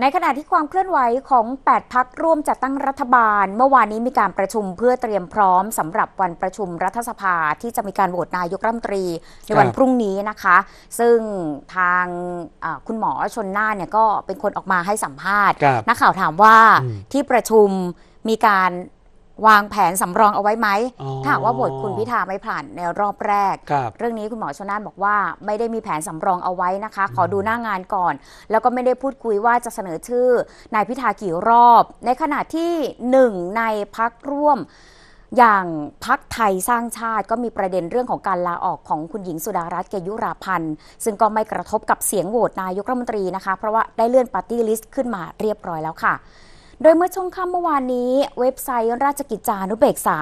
ในขณะที่ความเคลื่อนไหวของ 8 พักร่วมจัดตั้งรัฐบาล เมื่อวานนี้มีการประชุมเพื่อเตรียมพร้อมสำหรับวันประชุมรัฐสภาที่จะมีการโหวตนายกรัฐมนตรีในวันพรุ่งนี้นะคะ ซึ่งทางคุณหมอชนน่านเนี่ยก็เป็นคนออกมาให้สัมภาษณ์ นักข่าวถามว่าที่ประชุมมีการวางแผนสำรองเอาไว้ไหม ถ้าหากว่าโหวตคุณพิธาไม่ผ่านในรอบแรกรเรื่องนี้คุณหมอชนานบอกว่าไม่ได้มีแผนสำรองเอาไว้นะคะ ขอดูหน้างานก่อน แล้วก็ไม่ได้พูดคุยว่าจะเสนอชื่อนายพิธากี่รอบ ในขณะที่หนึ่งในพักร่วมอย่างพักไทยสร้างชาติก็มีประเด็นเรื่องของการลาออกของคุณหญิงสุดารัตน์เกยุราพันธ์ซึ่งก็ไม่กระทบกับเสียงโหวตนายกรัฐมนตรีนะคะ เพราะว่าได้เลื่อนปาร์ตี้ลิสต์ขึ้นมาเรียบร้อยแล้วค่ะโดยเมื่อช่วงค่ำเมื่อวานนี้เว็บไซต์ราชกิจจานุเบกษา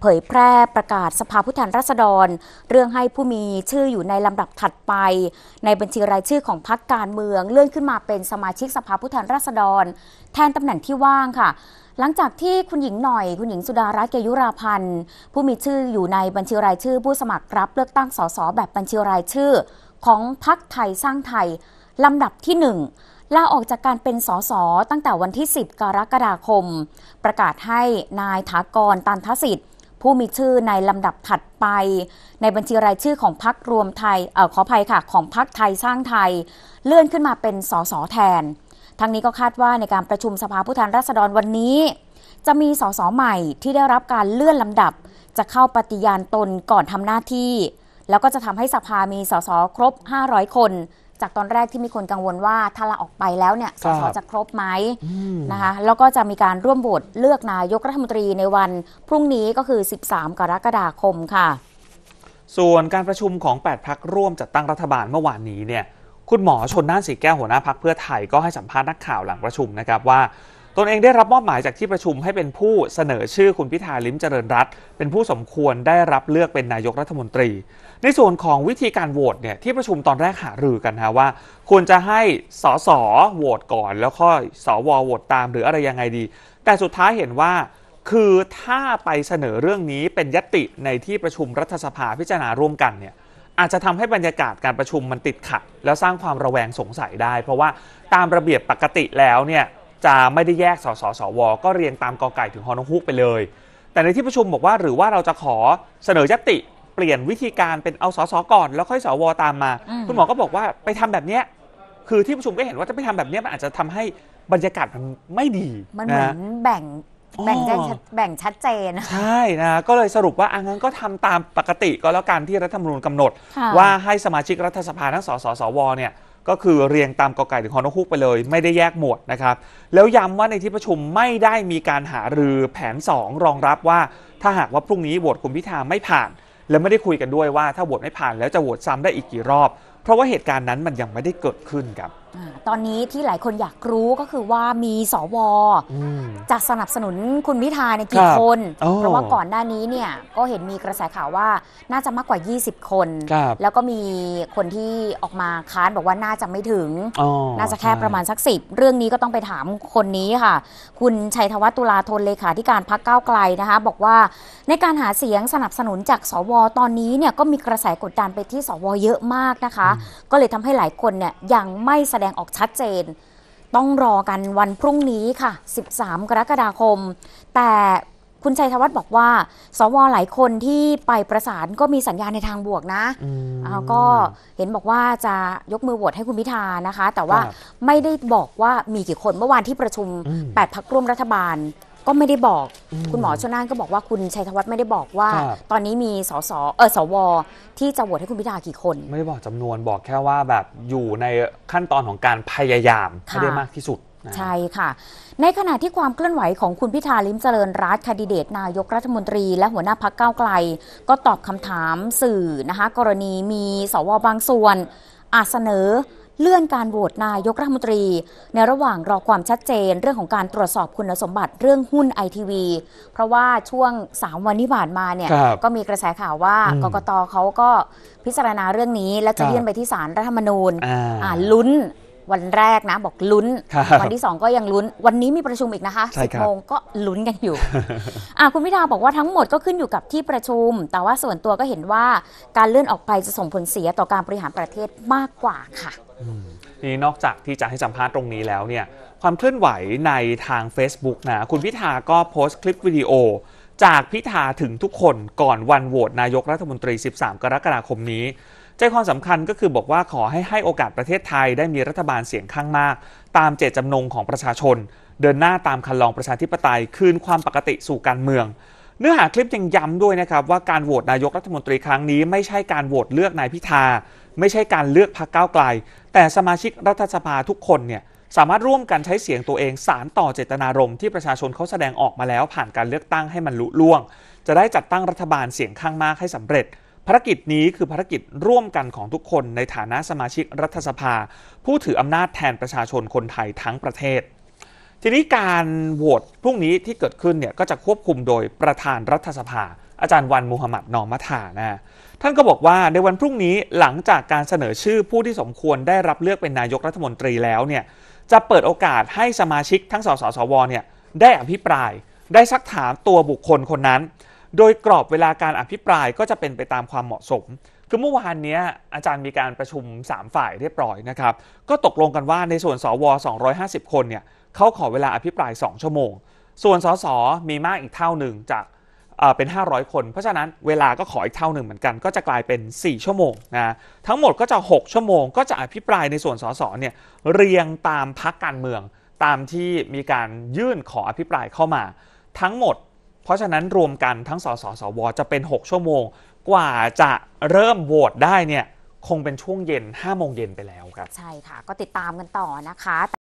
เผยแพร่ประกาศสภาผู้แทนราษฎร เรื่องให้ผู้มีชื่ออยู่ในลำดับถัดไป ในบัญชีรายชื่อของพรรคการเมืองเลื่อนขึ้นมาเป็นสมาชิกสภาผู้แทนราษฎร แทนตำแหน่งที่ว่างค่ะ หลังจากที่คุณหญิงหน่อยคุณหญิงสุดารัตน์เกยุราพันธ์ผู้มีชื่ออยู่ในบัญชีรายชื่อผู้สมัครรับ เลือกตั้งสสแบบบัญชีรายชื่อ ของพรรคไทยสร้างไทยลำดับที่หนึ่งลาออกจากการเป็นสสตั้งแต่วันที่ 10 กรกฎาคม ประกาศให้นายถากรตันทสิทธิ์ ผู้มีชื่อในลำดับถัดไป ในบัญชีรายชื่อของพักรวมไทยเอ่อขออภัยค่ะ ของพักไทยสร้างไทย เลื่อนขึ้นมาเป็นสสแทน ทั้งนี้ก็คาดว่าในการประชุมสภาผู้แทนราษฎรวันนี้ จะมีสสใหม่ที่ได้รับการเลื่อนลำดับจะเข้าปฏิญาณตนก่อนทำหน้าที่ แล้วก็จะทำให้สภามีสสครบ 500 คนจากตอนแรกที่มีคนกังวลว่าถ้าลาออกไปแล้วเนี่ยสสจะครบไหมนะคะ แล้วก็จะมีการร่วมโหวตเลือกนายกรัฐมนตรีในวัน พรุ่งนี้ก็คือ 13 กรกฎาคมค่ะ ส่วนการประชุมของ 8 พักร่วมจัดตั้งรัฐบาลเมื่อวานนี้เนี่ย คุณหมอชนน่านสีแก้วหัวหน้าพักเพื่อไทยก็ให้สัมภาษณ์นักข่าวหลังประชุมนะครับว่าตนเองได้รับมอบหมายจากที่ประชุมให้เป็นผู้เสนอชื่อคุณพิธาลิ้มเจริญรัตน์เป็นผู้สมควรได้รับเลือกเป็นนายกรัฐมนตรี ในส่วนของวิธีการโหวตเนี่ยที่ประชุมตอนแรกหารือกันนะว่า ควรจะให้สสโหวตก่อน แล้วค่อย สวโหวตตาม หรืออะไรยังไงดี แต่สุดท้ายเห็นว่าคือถ้าไปเสนอเรื่องนี้เป็นยติในที่ประชุมรัฐสภาพิจารณาร่วมกันเนี่ย อาจจะทำให้บรรยากาศการประชุมมันติดขัด แล้วสร้างความระแวงสงสัยได้ เพราะว่าตามระเบียบปกติแล้วเนี่ยจะไม่ได้แยก สสสว ก็เรียงตามกอไก่ถึงฮอนฮุกไปเลย แต่ในที่ประชุมบอกว่าหรือว่าเราจะขอเสนอยติ เปลี่ยนวิธีการเป็นเอาสสก่อนแล้วค่อยสวตามมา คุณหมอก็บอกว่าไปทำแบบเนี้ย คือที่ประชุมก็เห็นว่าจะไปทำแบบนี้มันอาจจะทำให้บรรยากาศมันไม่ดี มันเหมือนแบ่งแบ่งแบ่งชัดเจน ใช่นะ ก็เลยสรุปว่าอังนั้นก็ทำตามปกติก็แล้วกันที่รัฐธรรมนูญกำหนด ว่าให้สมาชิกรัฐสภาทั้งสสสวเนี่ยก็คือเรียงตามก ไก่ถึงฮอนกฮูกไปเลย ไม่ได้แยกหมวดนะครับ แล้วย้ำว่าในที่ประชุมไม่ได้มีการหารือแผน 2 รองรับว่าถ้าหากว่าพรุ่งนี้โหวตคุณพิธาไม่ผ่าน และไม่ได้คุยกันด้วยว่าถ้าโหวตไม่ผ่านแล้วจะโหวตซ้ำได้อีกกี่รอบเพราะว่าเหตุการณ์นั้นมันยังไม่ได้เกิดขึ้นครับ ตอนนี้ที่หลายคนอยากรู้ก็คือว่ามีสวจะสนับสนุนคุณพิธาในกี่คน เพราะว่าก่อนหน้านี้เนี่ยก็เห็นมีกระแสข่าวว่าน่าจะมากกว่า 20 คนคแล้วก็มีคนที่ออกมาค้านบอกว่าน่าจะไม่ถึง น่าจะแค่ประมาณสักสิบ เรื่องนี้ก็ต้องไปถามคนนี้ค่ะ คุณชัยธวัฒน์ตุลาธนเลขาธิการพักเก้าไกลนะคะ บอกว่าในการหาเสียงสนับสนุนจากสวตอนนี้เนี่ยก็มีกระแสกดดันไปที่สวเยอะมากนะคะก็เลยทำให้หลายคนเนี่ยยังไม่แสดงออกชัดเจน ต้องรอกันวันพรุ่งนี้ค่ะ 13 กรกฎาคม แต่คุณชัยธวัฒน์บอกว่า สวหลายคนที่ไปประสานก็มีสัญญาณในทางบวกนะ ก็เห็นบอกว่าจะยกมือโหวตให้คุณพิธานะคะ แต่ว่าไม่ได้บอกว่ามีกี่คนเมื่อวานที่ประชุม 8พักร่วมรัฐบาลก็ไม่ได้บอก คุณหมอชนน่านก็บอกว่าคุณชัยธวัฒน์ไม่ได้บอกว่า ตอนนี้มีสสเออสวที่จะโหวตให้คุณพิธากี่คน ไม่ได้บอกจำนวนบอกแค่ว่าแบบอยู่ในขั้นตอนของการพยายามให้ได้มากที่สุด ใช่ค่ะ ในขณะที่ความเคลื่อนไหวของคุณพิธาลิมเจริญรัฐคดีเดตนายกรัฐมนตรีและหัวหน้าพักเก้าไกล ก็ตอบคำถามสื่อนะคะ กรณีมีสวบางส่วนอาจเสนอเลื่อนการโหวตนายกรัฐมนตรีในระหว่างรอความชัดเจนเรื่องของการตรวจสอบคุณสมบัติเรื่องหุ้นไอทีวี เพราะว่าช่วง 3 วันที่ผ่านมาเนี่ยก็มีกระแสข่าวว่า กกตเขาก็พิจารณาเรื่องนี้และจะเลื่อนไปที่ศาลรัฐธรรมนูญลุ้น วันแรกนะบอกลุ้นวันที่ 2 ก็ยังลุ้น วันนี้มีประชุมอีกนะคะสิบโมงก็ลุ้นกันอยู่คุณพิธาบอกว่าทั้งหมดก็ขึ้นอยู่กับที่ประชุม แต่ว่าส่วนตัวก็เห็นว่าการเลื่อนออกไปจะส่งผลเสียต่อการบริหารประเทศมากกว่าค่ะนี่นอกจากที่จะให้สัมภาษณ์ตรงนี้แล้วเนี่ยความเคลื่อนไหวในทาง Facebook นะคุณพิธาก็โพสต์คลิปวิดีโอ จากพิธาถึงทุกคนก่อนวันโหวตนายกรัฐมนตรี 13 กรกฎาคมนี้ ใจความสำคัญก็คือบอกว่าขอให้ให้โอกาสประเทศไทยได้มีรัฐบาลเสียงข้างมาก ตามเจตจำนงของประชาชน เดินหน้าตามคันลองประชาธิปไตยคืนความปกติสู่การเมืองเนื้อหาคลิปยังย้ำด้วยนะครับว่าการโหวตนายกรัฐมนตรีครั้งนี้ไม่ใช่การโหวตเลือกนายพิธาไม่ใช่การเลือกพรรคก้าวไกล แต่สมาชิกรัฐสภาทุกคนเนี่ยสามารถร่วมกันใช้เสียงตัวเอง สารต่อเจตนารมณ์ที่ประชาชนเขาแสดงออกมาแล้ว ผ่านการเลือกตั้งให้มันลุล่วง จะได้จัดตั้งรัฐบาลเสียงข้างมากให้สำเร็จภารกิจนี้คือภารกิจร่วมกันของทุกคน ในฐานะสมาชิกรัฐสภา ผู้ถืออำนาจแทนประชาชนคนไทยทั้งประเทศ ทีนี้การโหวตพรุ่งนี้ที่เกิดขึ้นเนี่ยก็จะควบคุมโดยประธานรัฐสภา อาจารย์วันมูฮัมหมัดนอมัทานะท่านก็บอกว่าในวันพรุ่งนี้หลังจากการเสนอชื่อผู้ที่สมควรได้รับเลือกเป็นนายกรัฐมนตรีแล้วเนี่ยจะเปิดโอกาสให้สมาชิกทั้ง สสสวเนี่ยได้อภิปรายได้ซักถามตัวบุคคลคนนั้น โดยกรอบเวลาการอภิปรายก็จะเป็นไปตามความเหมาะสม คือเมื่อวานนี้อาจารย์มีการประชุม 3 ฝ่ายเรียบร้อยนะครับก็ตกลงกันว่าในส่วนสว250คนเนี่ยเขาขอเวลาอภิปราย 2 ชั่วโมง ส่วนสสมีมากอีกเท่าหนึ่งจากเป็น 500 คนเพราะฉะนั้นเวลาก็ขออีกเท่าหนึ่งเหมือนกันก็จะกลายเป็น 4 ชั่วโมงนะทั้งหมดก็จะ 6 ชั่วโมง ก็จะอภิปรายในส่วนสสเนี่ยเรียงตามพักการเมือง ตามที่มีการยื่นขออภิปรายเข้ามา ทั้งหมด เพราะฉะนั้นรวมกันทั้งสสสว จะเป็น 6 ชั่วโมง กว่าจะเริ่มโหวตได้เนี่ยคงเป็นช่วงเย็น5โมงเย็นไปแล้วครับ ใช่ค่ะก็ติดตามกันต่อนะคะ